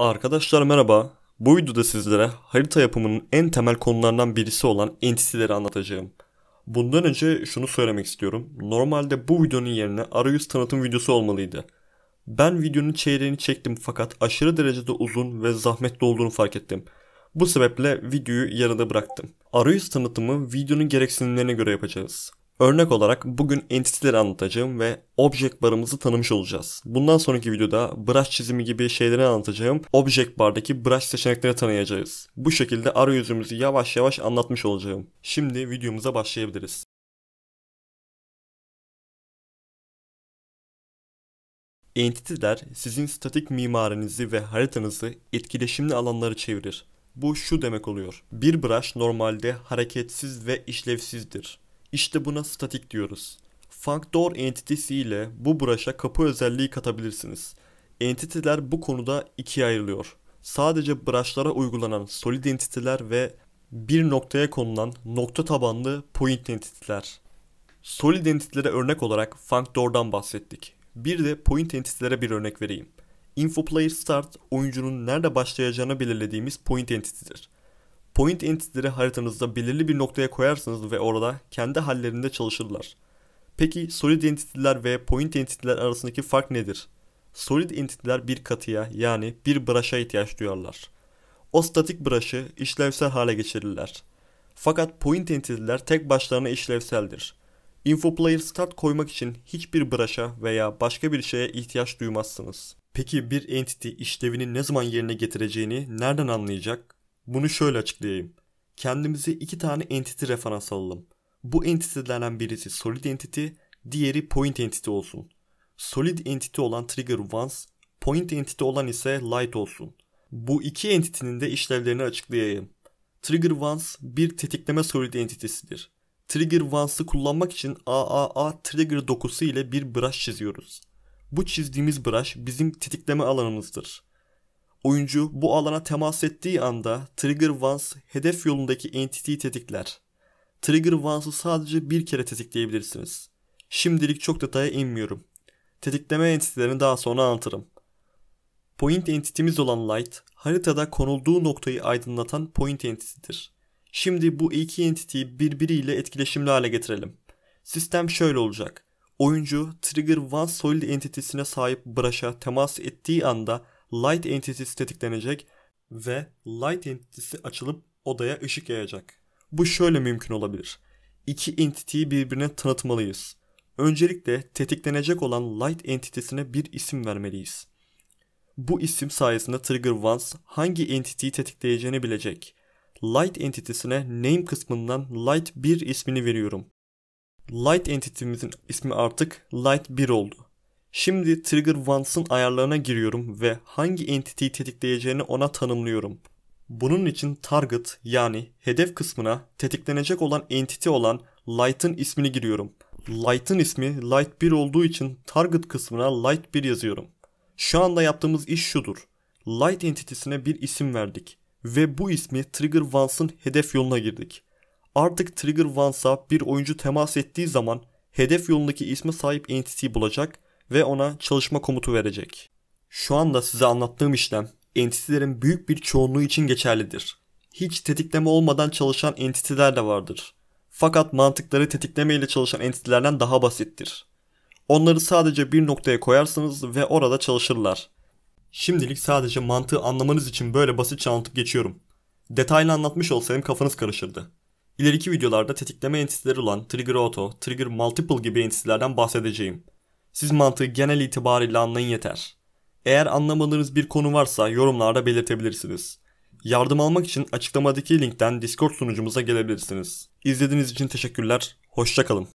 Arkadaşlar merhaba. Bu videoda sizlere harita yapımının en temel konularından birisi olan entitileri anlatacağım. Bundan önce şunu söylemek istiyorum. Normalde bu videonun yerine arayüz tanıtım videosu olmalıydı. Ben videonun çeyreğini çektim fakat aşırı derecede uzun ve zahmetli olduğunu fark ettim. Bu sebeple videoyu yarıda bıraktım. Arayüz tanıtımı videonun gereksinimlerine göre yapacağız. Örnek olarak bugün entity'leri anlatacağım ve object barımızı tanımış olacağız. Bundan sonraki videoda brush çizimi gibi şeyleri anlatacağım. Object bardaki brush seçenekleri tanıyacağız. Bu şekilde arayüzümüzü yavaş yavaş anlatmış olacağım. Şimdi videomuza başlayabiliriz. Entity'ler sizin statik mimarinizi ve haritanızı etkileşimli alanları çevirir. Bu şu demek oluyor. Bir brush normalde hareketsiz ve işlevsizdir. İşte buna statik diyoruz. Functor Entity ile bu brush'a kapı özelliği katabilirsiniz. Entiteler bu konuda ikiye ayrılıyor. Sadece brush'lara uygulanan solid entiteler ve bir noktaya konulan nokta tabanlı point entiteler. Solid entitelere örnek olarak Functor'dan bahsettik. Bir de point entitelere bir örnek vereyim. Info Player Start oyuncunun nerede başlayacağını belirlediğimiz point entitidir. Point entity'leri haritanızda belirli bir noktaya koyarsınız ve orada kendi hallerinde çalışırlar. Peki solid entity'ler ve point entity'ler arasındaki fark nedir? Solid entity'ler bir katıya yani bir brush'a ihtiyaç duyarlar. O statik brush'ı işlevsel hale geçirirler. Fakat point entity'ler tek başlarına işlevseldir. Info Player Start koymak için hiçbir brush'a veya başka bir şeye ihtiyaç duymazsınız. Peki bir entity işlevini ne zaman yerine getireceğini nereden anlayacak? Bunu şöyle açıklayayım. Kendimize iki tane entity referans alalım. Bu entity'lerden birisi solid entity, diğeri point entity olsun. Solid entity olan trigger once, point entity olan ise light olsun. Bu iki entity'nin de işlevlerini açıklayayım. Trigger once bir tetikleme solid entity'sidir. Trigger once'ı kullanmak için AAA trigger dokusu ile bir brush çiziyoruz. Bu çizdiğimiz brush bizim tetikleme alanımızdır. Oyuncu bu alana temas ettiği anda Trigger Once hedef yolundaki entity'yi tetikler. Trigger Once'ı sadece bir kere tetikleyebilirsiniz. Şimdilik çok detaya inmiyorum. Tetikleme entity'lerini daha sonra anlatırım. Point entity'miz olan Light, haritada konulduğu noktayı aydınlatan point entity'dir. Şimdi bu iki entity'yi birbiriyle etkileşimli hale getirelim. Sistem şöyle olacak. Oyuncu Trigger One Solid entitesine sahip Brush'a temas ettiği anda Light entitesi tetiklenecek ve Light entitesi açılıp odaya ışık yayacak. Bu şöyle mümkün olabilir. İki entity'yi birbirine tanıtmalıyız. Öncelikle tetiklenecek olan Light entitesine bir isim vermeliyiz. Bu isim sayesinde Trigger Once hangi entity'yi tetikleyeceğini bilecek. Light entitesine name kısmından Light 1 ismini veriyorum. Light Entity'mizin ismi artık Light 1 oldu. Şimdi Trigger Wants'ın ayarlarına giriyorum ve hangi entity'yi tetikleyeceğini ona tanımlıyorum. Bunun için target yani hedef kısmına tetiklenecek olan entity olan light'ın ismini giriyorum. Light'ın ismi light 1 olduğu için target kısmına light 1 yazıyorum. Şu anda yaptığımız iş şudur. Light entity'sine bir isim verdik ve bu ismi Trigger Wants'ın hedef yoluna girdik. Artık Trigger Wants'a bir oyuncu temas ettiği zaman hedef yolundaki isme sahip entity'yi bulacak ve ona çalışma komutu verecek. Şu anda size anlattığım işlem entitilerin büyük bir çoğunluğu için geçerlidir. Hiç tetikleme olmadan çalışan entitiler de vardır. Fakat mantıkları tetikleme ile çalışan entitilerden daha basittir. Onları sadece bir noktaya koyarsınız ve orada çalışırlar. Şimdilik sadece mantığı anlamanız için böyle basitçe anlatıp geçiyorum. Detaylı anlatmış olsaydım kafanız karışırdı. İleriki videolarda tetikleme entitileri olan Trigger Auto, Trigger Multiple gibi entitilerden bahsedeceğim. Siz mantığı genel itibariyle anlayın yeter. Eğer anlamadığınız bir konu varsa yorumlarda belirtebilirsiniz. Yardım almak için açıklamadaki linkten Discord sunucumuza gelebilirsiniz. İzlediğiniz için teşekkürler, hoşçakalın.